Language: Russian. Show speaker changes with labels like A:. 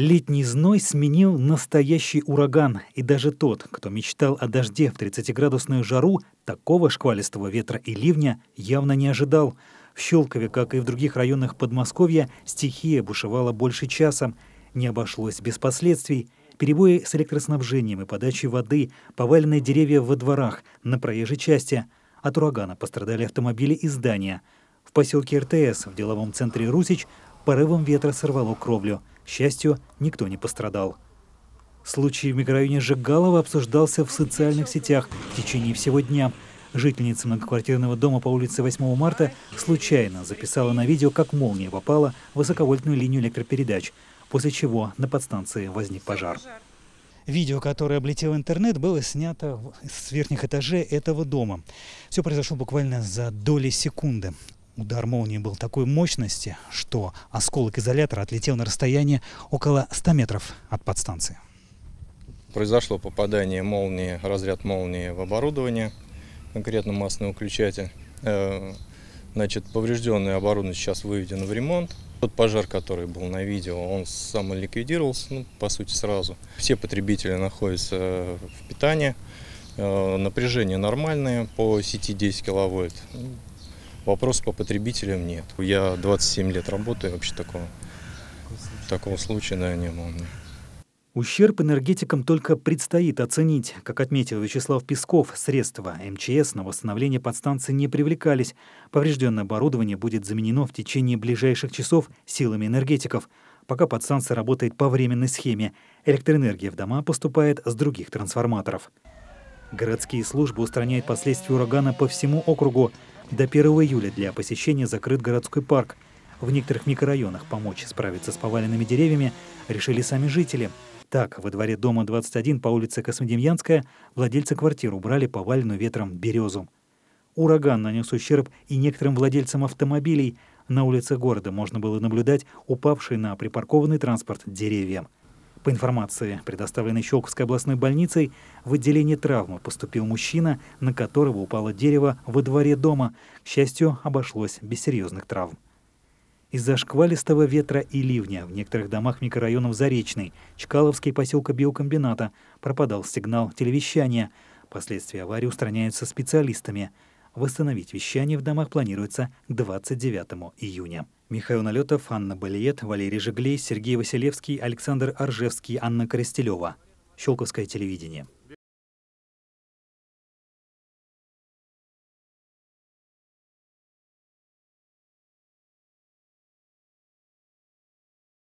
A: Летний зной сменил настоящий ураган, и даже тот, кто мечтал о дожде в 30-градусную жару, такого шквалистого ветра и ливня явно не ожидал. В Щелкове, как и в других районах Подмосковья, стихия бушевала больше часа. Не обошлось без последствий. Перебои с электроснабжением и подачей воды, поваленные деревья во дворах, на проезжей части. От урагана пострадали автомобили и здания. В поселке РТС в деловом центре Русич порывом ветра сорвало кровлю – счастью, никто не пострадал. Случай в микрорайоне Жигалова обсуждался в социальных сетях в течение всего дня. Жительница многоквартирного дома по улице 8 марта случайно записала на видео, как молния попала в высоковольтную линию электропередач, после чего на подстанции возник пожар. Видео, которое облетело интернет, было снято с верхних этажей этого дома. Все произошло буквально за доли секунды. Удар молнии был такой мощности, что осколок изолятора отлетел на расстояние около 100 метров от подстанции.
B: Произошло попадание молнии, разряд молнии в оборудование, конкретно масляный выключатель. Э, значит, поврежденное оборудование сейчас выведено в ремонт. Тот пожар, который был на видео, он самоликвидировался, ну, по сути, сразу. Все потребители находятся в питании, э, напряжение нормальное по сети 10 киловольт. Вопрос по потребителям нет. Я 27 лет работаю, вообще такого, такого случая, наверное, не было.
A: Ущерб энергетикам только предстоит оценить. Как отметил Вячеслав Песков, средства МЧС на восстановление подстанции не привлекались. Поврежденное оборудование будет заменено в течение ближайших часов силами энергетиков. Пока подстанция работает по временной схеме, электроэнергия в дома поступает с других трансформаторов. Городские службы устраняют последствия урагана по всему округу. До 1 июля для посещения закрыт городской парк. В некоторых микрорайонах помочь справиться с поваленными деревьями решили сами жители. Так, во дворе дома 21 по улице Космодемьянская владельцы квартир убрали поваленную ветром березу. Ураган нанес ущерб и некоторым владельцам автомобилей. На улице города можно было наблюдать упавшие на припаркованный транспорт деревья. По информации, предоставленной Щелковской областной больницей, в отделение травмы поступил мужчина, на которого упало дерево во дворе дома. К счастью, обошлось без серьезных травм. Из-за шквалистого ветра и ливня в некоторых домах микрорайонов Заречный, Чкаловский поселка биокомбината, пропадал сигнал телевещания. Последствия аварии устраняются специалистами. Восстановить вещание в домах планируется к 29 июня. Михаил Налетов, Анна Балиет, Валерий Жиглей, Сергей Василевский, Александр Аржевский, Анна Коростелева. Щелковское телевидение.